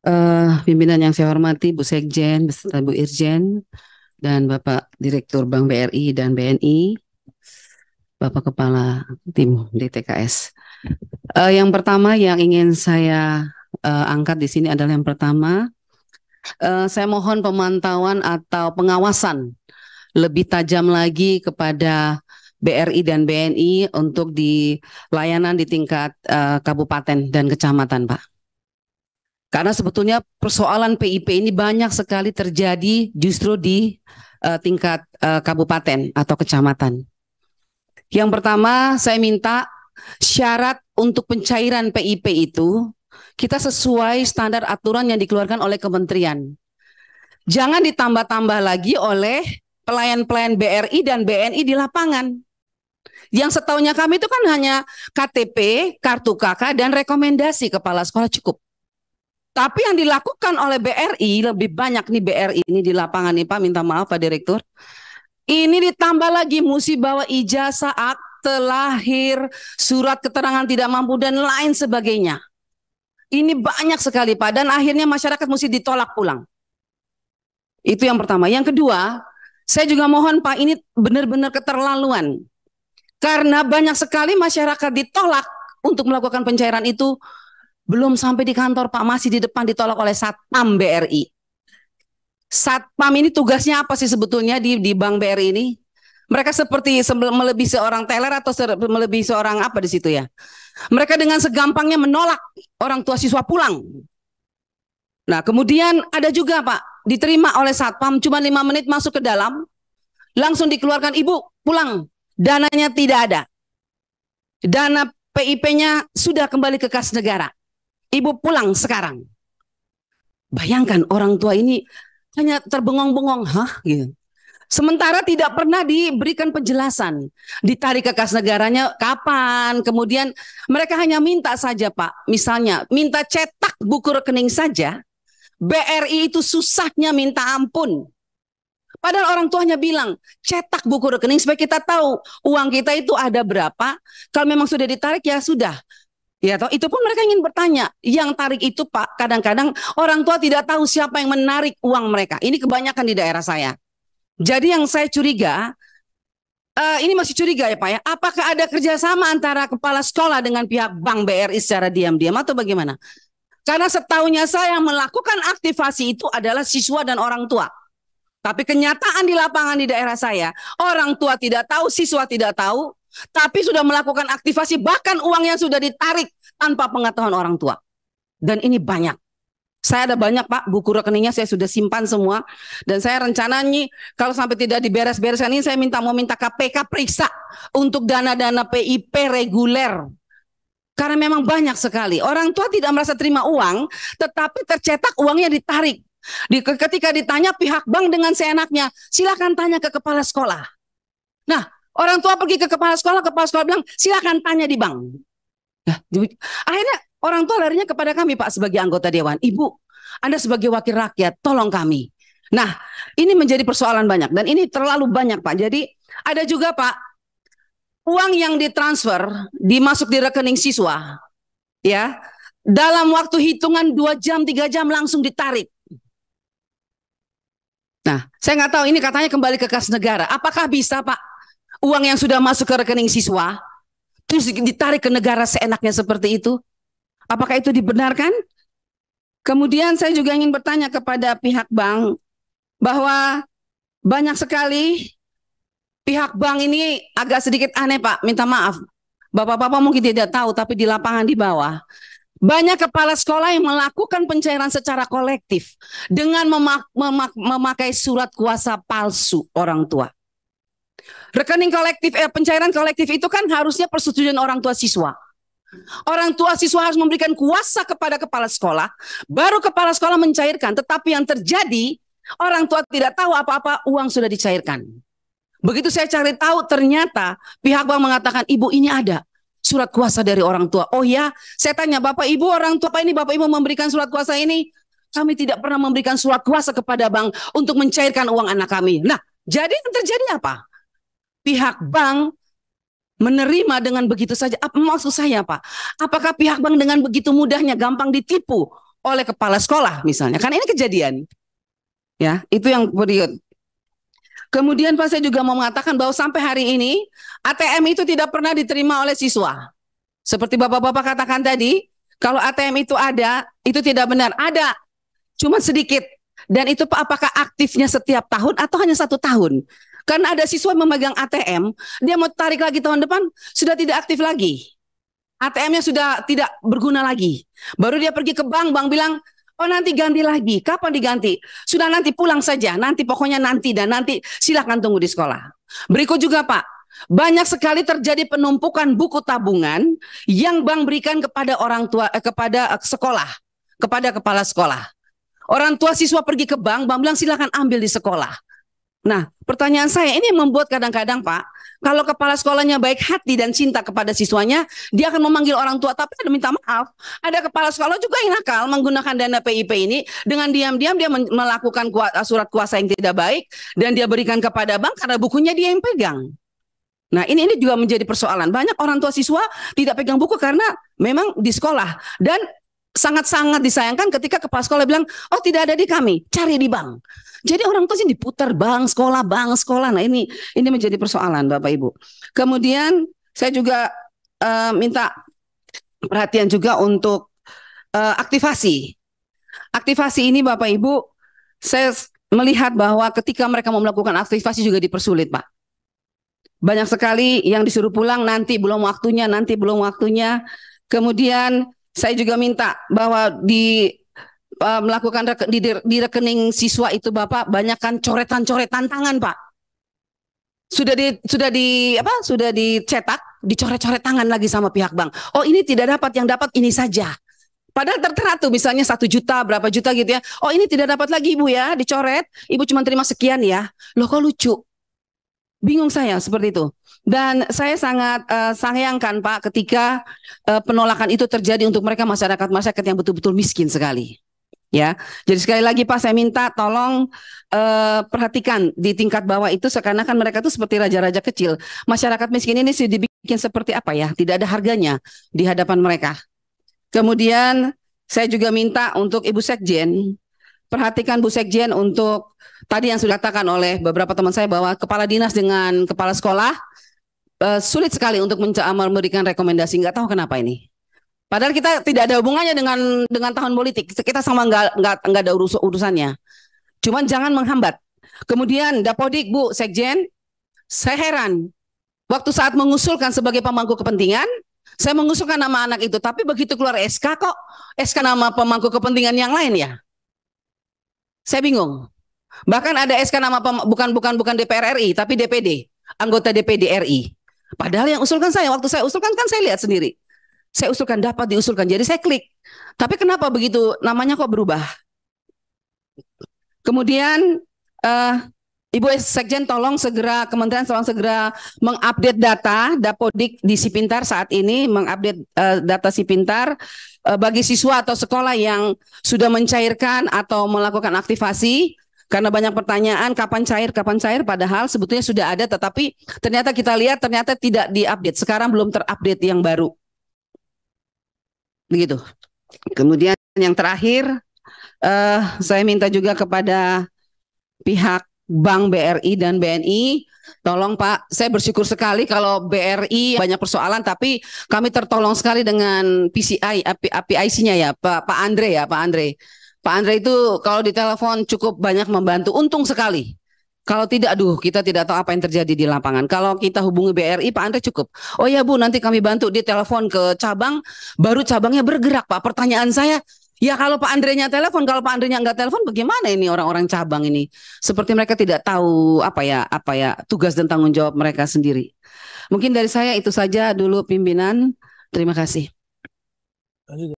Uh, pimpinan yang saya hormati Bu Sekjen beserta Bu Irjen dan Bapak Direktur Bank BRI dan BNI, Bapak Kepala Tim DTKS. Uh, eh, yang pertama yang ingin saya uh, angkat di sini adalah yang pertama, uh, saya mohon pemantauan atau pengawasan lebih tajam lagi kepada BRI dan BNI untuk di layanan di tingkat uh, kabupaten dan kecamatan, Pak. Karena sebetulnya persoalan PIP ini banyak sekali terjadi justru di uh, tingkat uh, kabupaten atau kecamatan. Yang pertama, saya minta syarat untuk pencairan PIP itu kita sesuai standar aturan yang dikeluarkan oleh kementerian. Jangan ditambah-tambah lagi oleh pelayan-pelayan BRI dan BNI di lapangan. Yang setahunya kami itu kan hanya KTP, kartu KK, dan rekomendasi kepala sekolah cukup. Tapi yang dilakukan oleh BRI lebih banyak nih BRI ini di lapangan nih Pak, minta maaf Pak Direktur. Ini ditambah lagi musibah bawa ijazah akte lahir, surat keterangan tidak mampu dan lain sebagainya. Ini banyak sekali Pak dan akhirnya masyarakat mesti ditolak pulang. Itu yang pertama. Yang kedua, saya juga mohon Pak ini benar-benar keterlaluan. Karena banyak sekali masyarakat ditolak untuk melakukan pencairan itu belum sampai di kantor Pak, masih di depan ditolak oleh Satpam BRI. Satpam ini tugasnya apa sih sebetulnya di di Bank BRI ini? Mereka seperti melebihi seorang teller atau melebihi seorang apa di situ ya? Mereka dengan segampangnya menolak orang tua siswa pulang. Nah, kemudian ada juga Pak, diterima oleh satpam cuma lima menit masuk ke dalam, langsung dikeluarkan ibu pulang, dananya tidak ada. Dana PIP-nya sudah kembali ke kas negara. Ibu pulang sekarang. Bayangkan orang tua ini hanya terbengong-bengong, hah gitu. Sementara tidak pernah diberikan penjelasan, ditarik ke kas negaranya kapan, kemudian mereka hanya minta saja Pak, misalnya minta cetak buku rekening saja, BRI itu susahnya minta ampun. Padahal orang tuanya bilang, cetak buku rekening supaya kita tahu uang kita itu ada berapa. Kalau memang sudah ditarik ya sudah, Ya, toh itu pun mereka ingin bertanya. Yang tarik itu Pak, kadang-kadang orang tua tidak tahu siapa yang menarik uang mereka. Ini kebanyakan di daerah saya. Jadi yang saya curiga, uh, ini masih curiga ya Pak ya, apakah ada kerjasama antara kepala sekolah dengan pihak Bank BRI secara diam-diam atau bagaimana? Karena setahunya saya yang melakukan aktivasi itu adalah siswa dan orang tua. Tapi kenyataan di lapangan di daerah saya, orang tua tidak tahu, siswa tidak tahu, tapi sudah melakukan aktivasi bahkan uang yang sudah ditarik tanpa pengetahuan orang tua. Dan ini banyak. Saya ada banyak Pak buku rekeningnya saya sudah simpan semua dan saya rencananya kalau sampai tidak diberes-bereskan ini saya minta mau minta KPK periksa untuk dana-dana PIP reguler. Karena memang banyak sekali orang tua tidak merasa terima uang tetapi tercetak uangnya ditarik. Di, ketika ditanya pihak bank dengan seenaknya, silakan tanya ke kepala sekolah. Nah, Orang tua pergi ke kepala sekolah, kepala sekolah bilang, silakan tanya di bank. akhirnya orang tua larinya kepada kami Pak sebagai anggota Dewan. Ibu, Anda sebagai wakil rakyat, tolong kami. Nah, ini menjadi persoalan banyak. Dan ini terlalu banyak Pak. Jadi ada juga Pak, uang yang ditransfer, dimasuk di rekening siswa, ya dalam waktu hitungan 2 jam, 3 jam langsung ditarik. Nah, saya nggak tahu ini katanya kembali ke kas negara. Apakah bisa Pak? uang yang sudah masuk ke rekening siswa terus ditarik ke negara seenaknya seperti itu? Apakah itu dibenarkan? Kemudian saya juga ingin bertanya kepada pihak bank bahwa banyak sekali pihak bank ini agak sedikit aneh Pak, minta maaf. Bapak-bapak mungkin tidak tahu tapi di lapangan di bawah banyak kepala sekolah yang melakukan pencairan secara kolektif dengan memak memak memakai surat kuasa palsu orang tua. Rekening kolektif, eh, pencairan kolektif itu kan harusnya persetujuan orang tua siswa. Orang tua siswa harus memberikan kuasa kepada kepala sekolah, baru kepala sekolah mencairkan. Tetapi yang terjadi, orang tua tidak tahu apa-apa uang sudah dicairkan. Begitu saya cari tahu, ternyata pihak bank mengatakan, ibu ini ada surat kuasa dari orang tua. Oh ya, saya tanya bapak ibu orang tua apa ini bapak ibu memberikan surat kuasa ini? Kami tidak pernah memberikan surat kuasa kepada bank untuk mencairkan uang anak kami. Nah, jadi yang terjadi apa? pihak bank menerima dengan begitu saja. Apa maksud saya, Pak? Apakah pihak bank dengan begitu mudahnya gampang ditipu oleh kepala sekolah misalnya? kan ini kejadian. Ya, itu yang period. Kemudian Pak saya juga mau mengatakan bahwa sampai hari ini ATM itu tidak pernah diterima oleh siswa. Seperti Bapak-bapak katakan tadi, kalau ATM itu ada, itu tidak benar. Ada, cuma sedikit. Dan itu apakah aktifnya setiap tahun atau hanya satu tahun? Karena ada siswa memegang ATM, dia mau tarik lagi tahun depan, sudah tidak aktif lagi. ATM-nya sudah tidak berguna lagi. Baru dia pergi ke bank, bank bilang, oh nanti ganti lagi. Kapan diganti? Sudah nanti pulang saja, nanti pokoknya nanti dan nanti silahkan tunggu di sekolah. Berikut juga Pak, banyak sekali terjadi penumpukan buku tabungan yang bank berikan kepada orang tua eh, kepada eh, sekolah, kepada kepala sekolah. Orang tua siswa pergi ke bank, bank bilang silahkan ambil di sekolah. Nah, pertanyaan saya ini yang membuat kadang-kadang Pak, kalau kepala sekolahnya baik hati dan cinta kepada siswanya, dia akan memanggil orang tua. Tapi ada minta maaf, ada kepala sekolah juga yang nakal menggunakan dana PIP ini dengan diam-diam dia melakukan surat kuasa yang tidak baik dan dia berikan kepada bank karena bukunya dia yang pegang. Nah, ini ini juga menjadi persoalan. Banyak orang tua siswa tidak pegang buku karena memang di sekolah dan sangat-sangat disayangkan ketika kepala sekolah bilang, oh tidak ada di kami, cari di bank. Jadi orang tua sih diputar bank, sekolah, bank, sekolah. Nah ini ini menjadi persoalan Bapak Ibu. Kemudian saya juga uh, minta perhatian juga untuk uh, aktivasi. Aktivasi ini Bapak Ibu, saya melihat bahwa ketika mereka mau melakukan aktivasi juga dipersulit Pak. Banyak sekali yang disuruh pulang nanti belum waktunya, nanti belum waktunya. Kemudian saya juga minta bahwa di uh, melakukan reke, di, di rekening siswa itu Bapak banyakkan coretan-coretan tangan, Pak. Sudah di sudah di apa? Sudah dicetak, dicoret-coret tangan lagi sama pihak bank. Oh, ini tidak dapat, yang dapat ini saja. Padahal tertera tuh misalnya satu juta berapa juta gitu ya. Oh ini tidak dapat lagi ibu ya dicoret. Ibu cuma terima sekian ya. Loh kok lucu. Bingung saya seperti itu. Dan saya sangat uh, sayangkan Pak ketika uh, penolakan itu terjadi untuk mereka masyarakat-masyarakat yang betul-betul miskin sekali. Ya, jadi sekali lagi Pak saya minta tolong uh, perhatikan di tingkat bawah itu seakan-akan mereka itu seperti raja-raja kecil. Masyarakat miskin ini sih dibikin seperti apa ya? Tidak ada harganya di hadapan mereka. Kemudian saya juga minta untuk Ibu Sekjen perhatikan Bu Sekjen untuk tadi yang sudah katakan oleh beberapa teman saya bahwa kepala dinas dengan kepala sekolah uh, sulit sekali untuk memberikan rekomendasi. Nggak tahu kenapa ini. Padahal kita tidak ada hubungannya dengan dengan tahun politik. Kita sama nggak nggak nggak ada urus, urusannya. Cuman jangan menghambat. Kemudian Dapodik Bu Sekjen, saya heran waktu saat mengusulkan sebagai pemangku kepentingan, saya mengusulkan nama anak itu. Tapi begitu keluar SK kok SK nama pemangku kepentingan yang lain ya. Saya bingung. Bahkan ada SK nama bukan bukan bukan DPR RI tapi DPD, anggota DPD RI. Padahal yang usulkan saya waktu saya usulkan kan saya lihat sendiri. Saya usulkan dapat diusulkan. Jadi saya klik. Tapi kenapa begitu namanya kok berubah? Kemudian uh, Ibu Sekjen tolong segera Kementerian tolong segera mengupdate data Dapodik di Sipintar saat ini mengupdate uh, data Sipintar uh, bagi siswa atau sekolah yang sudah mencairkan atau melakukan aktivasi karena banyak pertanyaan kapan cair kapan cair padahal sebetulnya sudah ada tetapi ternyata kita lihat ternyata tidak diupdate sekarang belum terupdate yang baru. Begitu. Kemudian yang terakhir uh, saya minta juga kepada pihak Bank BRI dan BNI. Tolong Pak, saya bersyukur sekali kalau BRI banyak persoalan tapi kami tertolong sekali dengan PCI api nya ya, Pak Pak Andre ya, Pak Andre. Pak Andre itu kalau ditelepon cukup banyak membantu, untung sekali. Kalau tidak, aduh, kita tidak tahu apa yang terjadi di lapangan. Kalau kita hubungi BRI, Pak Andre cukup. Oh ya Bu, nanti kami bantu di telepon ke cabang, baru cabangnya bergerak Pak. Pertanyaan saya, Ya kalau Pak Andrenya telepon, kalau Pak Andrenya nggak telepon, bagaimana ini orang-orang cabang ini? Seperti mereka tidak tahu apa ya, apa ya tugas dan tanggung jawab mereka sendiri. Mungkin dari saya itu saja dulu pimpinan. Terima kasih.